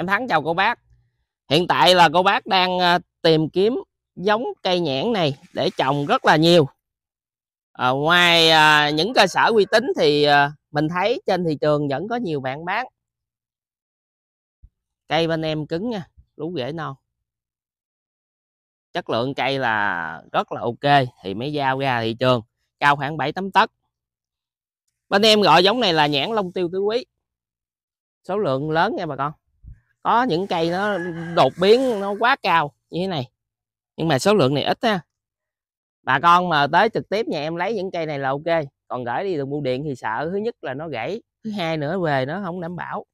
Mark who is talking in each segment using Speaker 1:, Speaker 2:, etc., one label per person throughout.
Speaker 1: em Thắng chào cô bác hiện tại là cô bác đang ờ, tìm kiếm giống cây nhãn này để trồng rất là nhiều à, ngoài à, những cơ sở uy tín thì à, mình thấy trên thị trường vẫn có nhiều bạn bán cây bên em cứng nha lú rễ non chất lượng cây là rất là ok thì mới giao ra thị trường cao khoảng 7 tấm tấc bên em gọi giống này là nhãn Long tiêu tứ quý số lượng lớn nha bà con có những cây nó đột biến nó quá cao như thế này nhưng mà số lượng này ít ha bà con mà tới trực tiếp nhà em lấy những cây này là ok còn gửi đi đường bưu điện thì sợ thứ nhất là nó gãy thứ hai nữa về nó không đảm bảo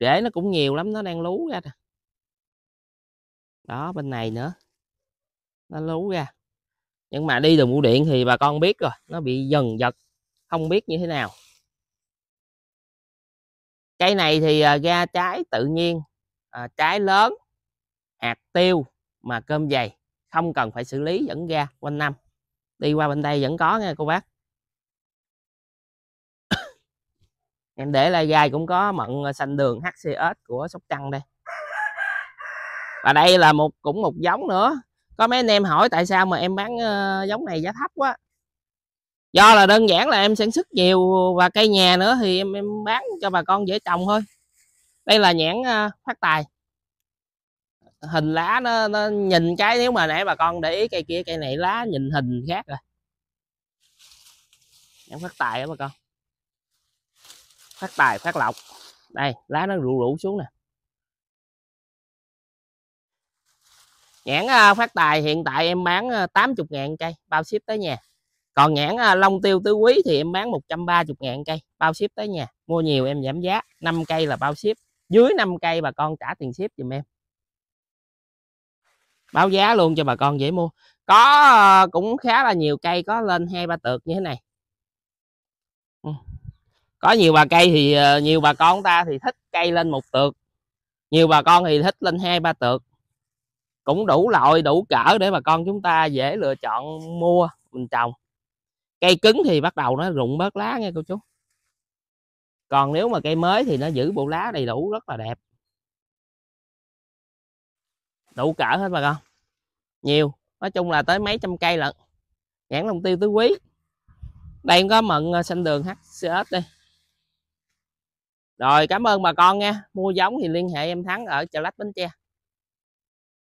Speaker 1: rễ nó cũng nhiều lắm nó đang lú ra đó bên này nữa nó lú ra nhưng mà đi đường bưu điện thì bà con biết rồi nó bị dần giật không biết như thế nào cây này thì à, ra trái tự nhiên à, trái lớn hạt tiêu mà cơm dày không cần phải xử lý vẫn ra quanh năm đi qua bên đây vẫn có nha cô bác em để lại gai cũng có mận xanh ờ, đường HCS của Sóc Trăng đây và đây là một cũng một giống nữa có mấy anh em hỏi tại sao mà em bán uh, giống này giá thấp quá do là đơn giản là em sản xuất nhiều và cây nhà nữa thì em, em bán cho bà con dễ trồng thôi đây là nhãn ờ, phát tài hình lá nó, nó nhìn cái nếu mà nãy bà con để ý cây kia cây này lá nhìn hình khác rồi nhãn phát tài đó bà con phát tài phát lộc đây lá nó rủ rủ xuống nè nhãn ờ, phát tài hiện tại em bán 80 ờ, ngàn cây bao ship tới nhà còn nhãn long tiêu tứ quý thì em bán 130 ngàn cây bao ship tới nhà mua nhiều em giảm giá 5 cây là bao ship dưới 5 cây bà con trả tiền ship dùm em báo giá luôn cho bà con dễ mua có ờ, cũng khá là nhiều cây có lên hai ba tược như thế này ừ. có nhiều bà cây thì ờ, nhiều bà con ta thì thích cây lên một tược nhiều bà con thì thích lên hai ba tược cũng đủ loại đủ cỡ để bà con chúng ta dễ lựa chọn mua mình trồng cây cứng thì bắt đầu nó rụng bớt lá nghe cô chú còn nếu mà cây mới thì nó giữ bộ lá đầy đủ rất là đẹp đủ cỡ hết bà con nhiều nói chung là tới mấy trăm cây lận nhãn lông tiêu tứ quý đây có mận ờ, xanh đường HCS đây rồi cảm ơn bà con nha mua giống thì liên hệ em Thắng ở chợ lách Bến Tre